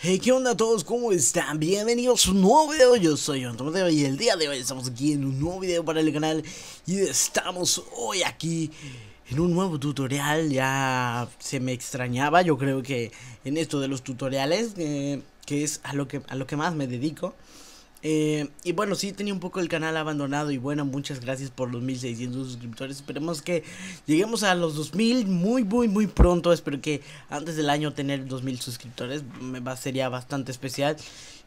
Hey, ¿qué onda a todos? ¿Cómo están? Bienvenidos a un nuevo video, yo soy de y el día de hoy estamos aquí en un nuevo video para el canal y estamos hoy aquí en un nuevo tutorial, ya se me extrañaba, yo creo que en esto de los tutoriales, eh, que es a lo que, a lo que más me dedico eh, y bueno, sí tenía un poco el canal abandonado y bueno, muchas gracias por los 1600 suscriptores. Esperemos que lleguemos a los 2000 muy, muy, muy pronto. Espero que antes del año tener 2000 suscriptores me va, sería bastante especial.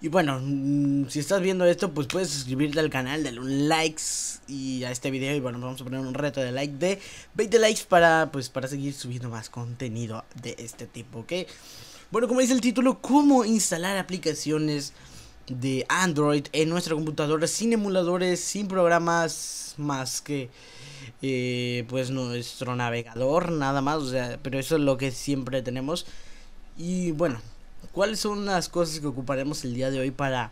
Y bueno, mm, si estás viendo esto, pues puedes suscribirte al canal, darle un likes y a este video. Y bueno, vamos a poner un reto de like de 20 likes para, pues, para seguir subiendo más contenido de este tipo, ¿ok? Bueno, como dice el título, ¿cómo instalar aplicaciones? de Android en nuestra computadora sin emuladores, sin programas más que eh, pues nuestro navegador nada más, o sea, pero eso es lo que siempre tenemos. Y bueno, ¿cuáles son las cosas que ocuparemos el día de hoy para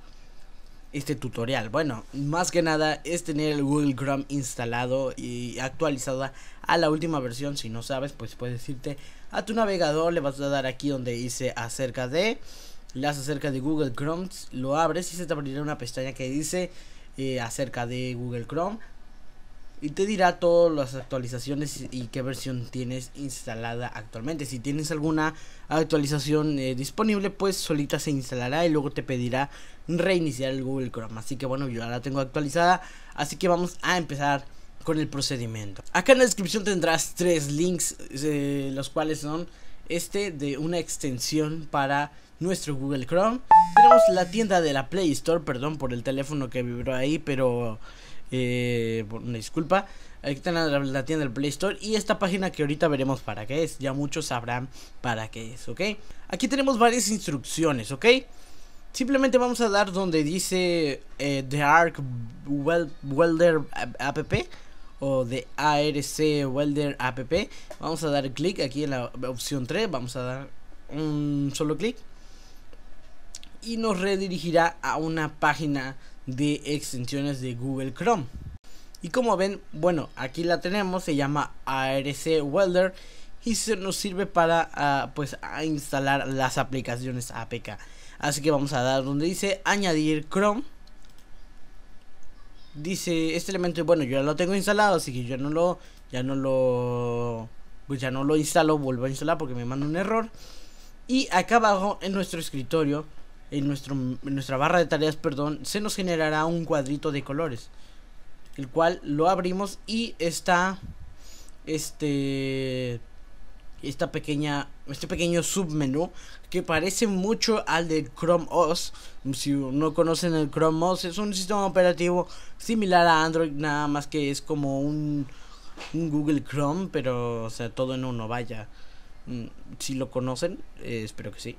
este tutorial? Bueno, más que nada es tener el Google Chrome instalado y actualizado a la última versión. Si no sabes, pues puedes irte a tu navegador, le vas a dar aquí donde dice acerca de las acerca de Google Chrome, lo abres y se te abrirá una pestaña que dice eh, acerca de Google Chrome y te dirá todas las actualizaciones y qué versión tienes instalada actualmente. Si tienes alguna actualización eh, disponible, pues solita se instalará y luego te pedirá reiniciar el Google Chrome. Así que bueno, yo ya la tengo actualizada, así que vamos a empezar con el procedimiento. Acá en la descripción tendrás tres links, eh, los cuales son este de una extensión para nuestro Google Chrome. Tenemos la tienda de la Play Store, perdón por el teléfono que vibró ahí, pero eh, una disculpa. Aquí tenemos la, tienda del Play Store y esta página que ahorita veremos para qué es. Ya muchos sabrán para qué es, ¿ok? Aquí tenemos varias instrucciones, ¿ok? Simplemente vamos a dar donde dice eh, The Arc Welder App o The ARC Welder App. Vamos a dar clic aquí en la opción 3, vamos a dar un solo clic y nos redirigirá a una página de extensiones de Google Chrome. Y como ven, bueno, aquí la tenemos, se llama ARC Welder y se nos sirve para ah, pues a instalar las aplicaciones APK. Así que vamos a dar donde dice añadir Chrome. Dice este elemento, bueno, yo ya lo tengo instalado, así que yo no lo ya no lo pues ya no lo instalo, vuelvo a instalar porque me manda un error. Y acá abajo en nuestro escritorio en, nuestro, nuestra barra de tareas, perdón, se nos generará un cuadrito de colores. El cual lo abrimos y está este esta pequeña este pequeño submenú que parece mucho al de Chrome OS si no conocen el Chrome OS es un sistema operativo similar a Android nada más que es como un, Google Chrome pero o sea todo en uno vaya mm, si lo conocen eh, espero que sí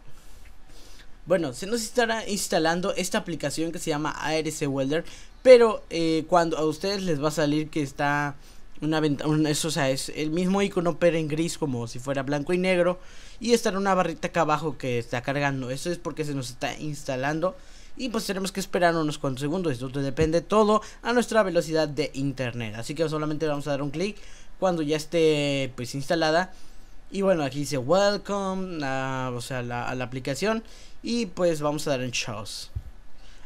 bueno, se nos estará instalando esta aplicación que se llama ARC Welder, pero eh, cuando a ustedes les va a salir que está una ventana, o sea, es el mismo icono pero en gris como si fuera blanco y negro y estará una barrita acá abajo que está cargando. Eso es porque se nos está instalando y pues tenemos que esperar unos cuantos segundos. Esto depende todo a nuestra velocidad de internet. Así que solamente vamos a dar un clic cuando ya esté pues instalada y bueno, aquí dice welcome, a, o sea, la, a la aplicación. Y pues vamos a dar en shows.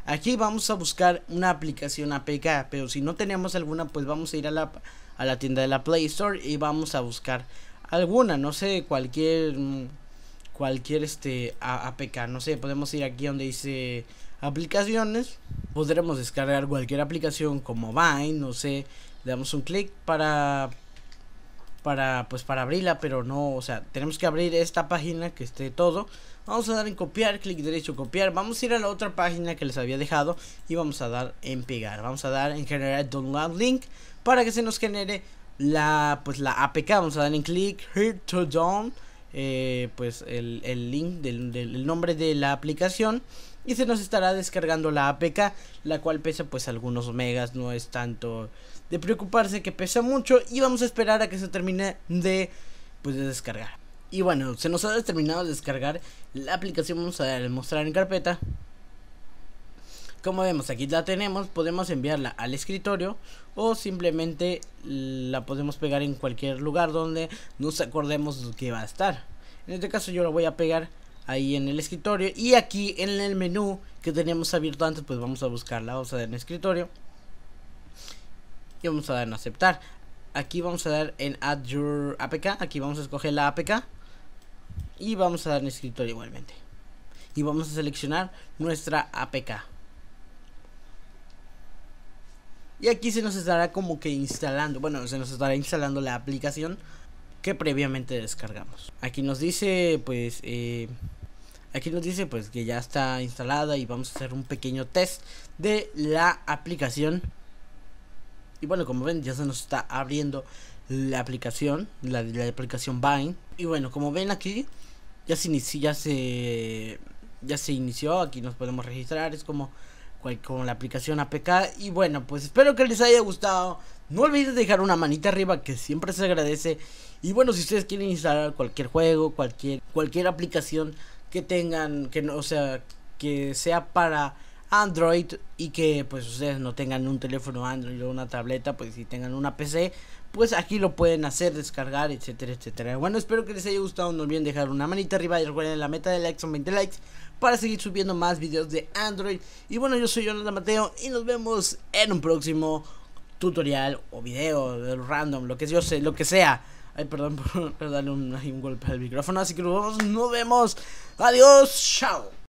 Aquí vamos a buscar una aplicación APK, pero si no tenemos alguna, pues vamos a ir a la, tienda de la Play Store y vamos a buscar alguna, no sé, cualquier mm, cualquier este APK, no sé, podemos ir aquí donde dice aplicaciones, podremos descargar cualquier aplicación como Vine, no sé, le damos un clic para para pues para abrirla, pero no, o sea, tenemos que abrir esta página que esté todo. Vamos a dar en copiar, clic derecho copiar, vamos a ir a la otra página que les había dejado y vamos a dar en pegar. Vamos a dar en generar download link para que se nos genere la pues la APK. Vamos a dar en clic here to down eh, pues el, el link del, el nombre de la aplicación y se nos estará descargando la APK, la cual pesa pues algunos megas, no es tanto de preocuparse que pesa mucho y vamos a esperar a que se termine de, pues, de descargar. Y bueno, se nos ha terminado de descargar la aplicación, vamos a mostrar en carpeta. Como vemos, aquí la tenemos, podemos enviarla al escritorio o simplemente la podemos pegar en cualquier lugar donde nos acordemos que va a estar. En este caso yo la voy a pegar ahí en el escritorio y aquí en el menú que teníamos abierto antes pues vamos a buscarla, o sea en el escritorio y vamos a dar en aceptar. Aquí vamos a dar en add your APK, aquí vamos a escoger la APK y vamos a dar en escritorio igualmente. Y vamos a seleccionar nuestra APK. Y aquí se nos estará como que instalando, bueno, se nos estará instalando la aplicación que previamente descargamos. Aquí nos dice, pues, eh, aquí nos dice, pues, que ya está instalada y vamos a hacer un pequeño test de la aplicación y bueno, como ven, ya se nos está abriendo la aplicación, la, aplicación Vine. Y bueno, como ven aquí, ya se inició, ya se, ya se inició, aquí nos podemos registrar, es como la aplicación APK. Y bueno, pues espero que les haya gustado. No olvides dejar una manita arriba que siempre se agradece. Y bueno, si ustedes quieren instalar cualquier juego, cualquier, cualquier aplicación que tengan, que no, o sea, que sea para Android y que pues ustedes no tengan un teléfono Android o una tableta, pues si tengan una PC, pues aquí lo pueden hacer, descargar, etcétera, etcétera. Bueno, espero que les haya gustado, no olviden dejar una manita arriba y recuerden la meta de likes son 20 likes para seguir subiendo más videos de Android. Y bueno, yo soy Jonathan Mateo y nos vemos en un próximo tutorial o video random, lo que yo sé, lo que sea. Ay, perdón por darle un, golpe al micrófono, así que nos vemos. Adiós, chao.